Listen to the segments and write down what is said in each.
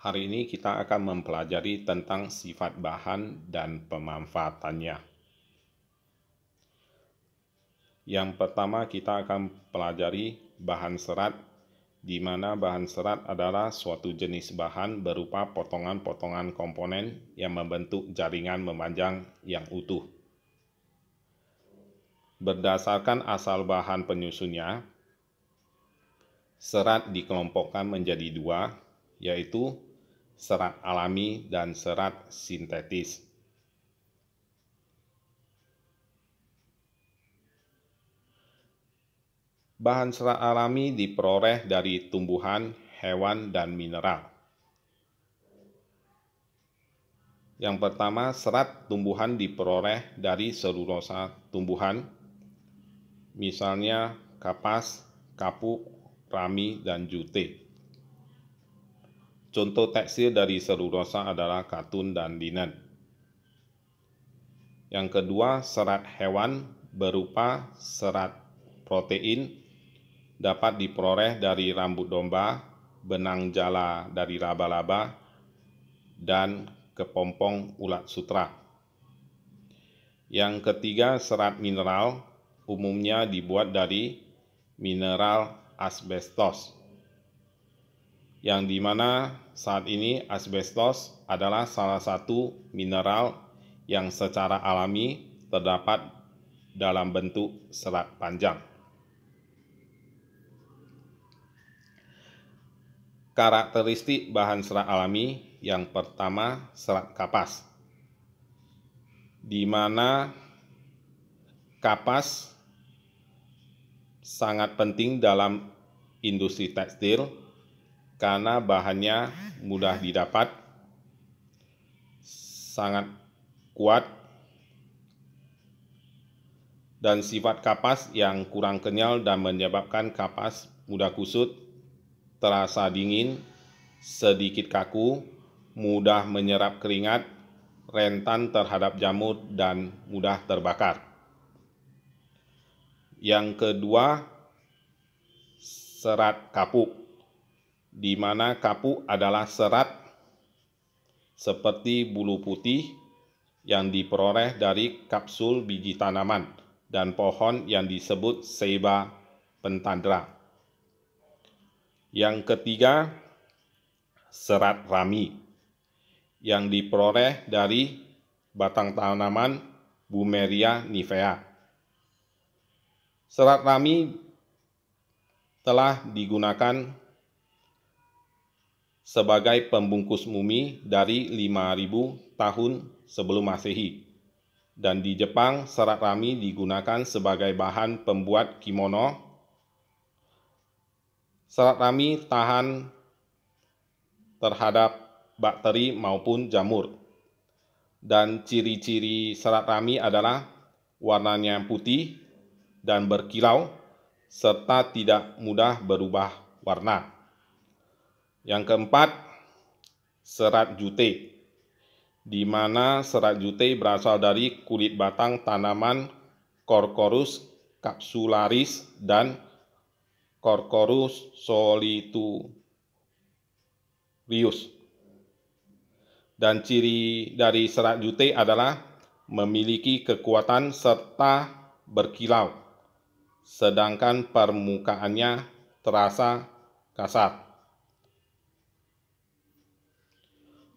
Hari ini kita akan mempelajari tentang sifat bahan dan pemanfaatannya. Yang pertama kita akan pelajari bahan serat, di mana bahan serat adalah suatu jenis bahan berupa potongan-potongan komponen yang membentuk jaringan memanjang yang utuh. Berdasarkan asal bahan penyusunnya, serat dikelompokkan menjadi dua, yaitu serat alami dan serat sintetis. Bahan serat alami diperoleh dari tumbuhan, hewan, dan mineral. Yang pertama, serat tumbuhan diperoleh dari selulosa tumbuhan, misalnya kapas, kapuk, rami, dan jute. Contoh tekstil dari selulosa adalah katun dan linen. Yang kedua, serat hewan berupa serat protein dapat diperoleh dari rambut domba, benang jala dari laba-laba, dan kepompong ulat sutra. Yang ketiga, serat mineral umumnya dibuat dari mineral asbestos yang dimana saat ini asbestos adalah salah satu mineral yang secara alami terdapat dalam bentuk serat panjang. Karakteristik bahan serat alami yang pertama serat kapas, di mana kapas sangat penting dalam industri tekstil karena bahannya mudah didapat, sangat kuat, dan sifat kapas yang kurang kenyal dan menyebabkan kapas mudah kusut, terasa dingin, sedikit kaku, mudah menyerap keringat, rentan terhadap jamur, dan mudah terbakar. Yang kedua, serat kapuk di mana kapu adalah serat seperti bulu putih yang diperoleh dari kapsul biji tanaman dan pohon yang disebut seiba pentandra. Yang ketiga, serat rami yang diperoleh dari batang tanaman Bumeria nivea. Serat rami telah digunakan sebagai pembungkus mumi dari 5000 tahun sebelum Masehi. Dan di Jepang, serat rami digunakan sebagai bahan pembuat kimono. Serat rami tahan terhadap bakteri maupun jamur. Dan ciri-ciri serat rami adalah warnanya putih dan berkilau serta tidak mudah berubah warna. Yang keempat, serat jute, di mana serat jute berasal dari kulit batang tanaman Corcorus capsularis dan Corcorus solitarius. Dan ciri dari serat jute adalah memiliki kekuatan serta berkilau, sedangkan permukaannya terasa kasar.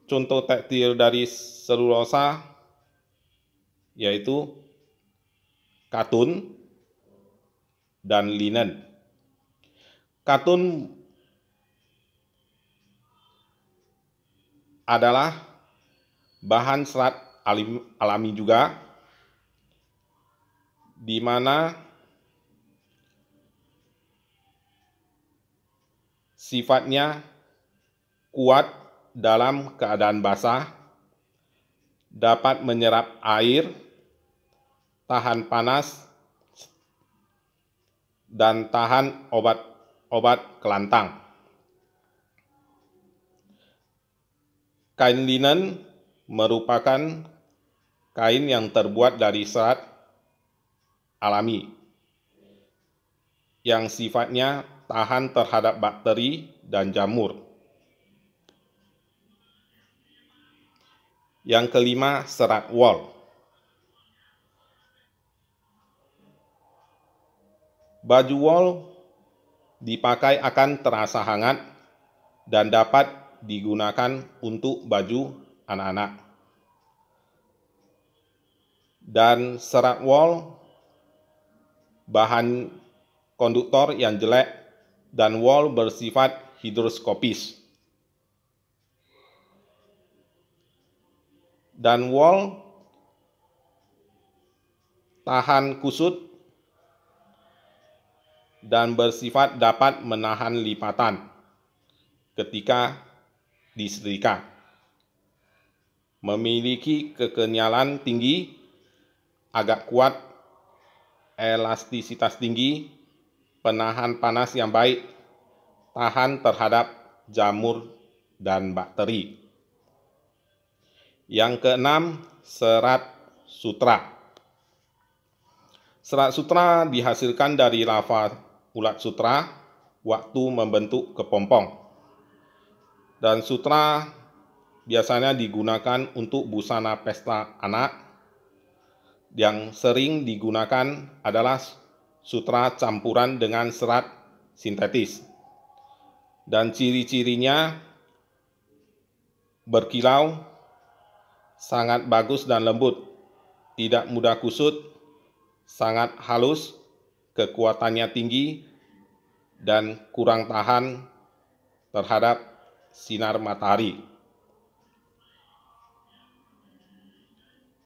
contoh tekstil dari selulosa yaitu katun dan linen. Katun adalah bahan serat alami juga di mana sifatnya kuat dalam keadaan basah, dapat menyerap air, tahan panas, dan tahan obat-obat kelantang. Kain linen merupakan kain yang terbuat dari serat alami yang sifatnya tahan terhadap bakteri dan jamur. Yang kelima, serat wall. Baju wall dipakai akan terasa hangat dan dapat digunakan untuk baju anak-anak. Dan serat wall, bahan konduktor yang jelek dan wall bersifat hidroskopis. dan wall tahan kusut dan bersifat dapat menahan lipatan ketika disetrika. Memiliki kekenyalan tinggi, agak kuat, elastisitas tinggi, penahan panas yang baik, tahan terhadap jamur dan bakteri. Yang keenam, serat sutra. Serat sutra dihasilkan dari lava ulat sutra waktu membentuk kepompong. Dan sutra biasanya digunakan untuk busana pesta anak. Yang sering digunakan adalah sutra campuran dengan serat sintetis. Dan ciri-cirinya berkilau, sangat bagus dan lembut, tidak mudah kusut, sangat halus, kekuatannya tinggi, dan kurang tahan terhadap sinar matahari.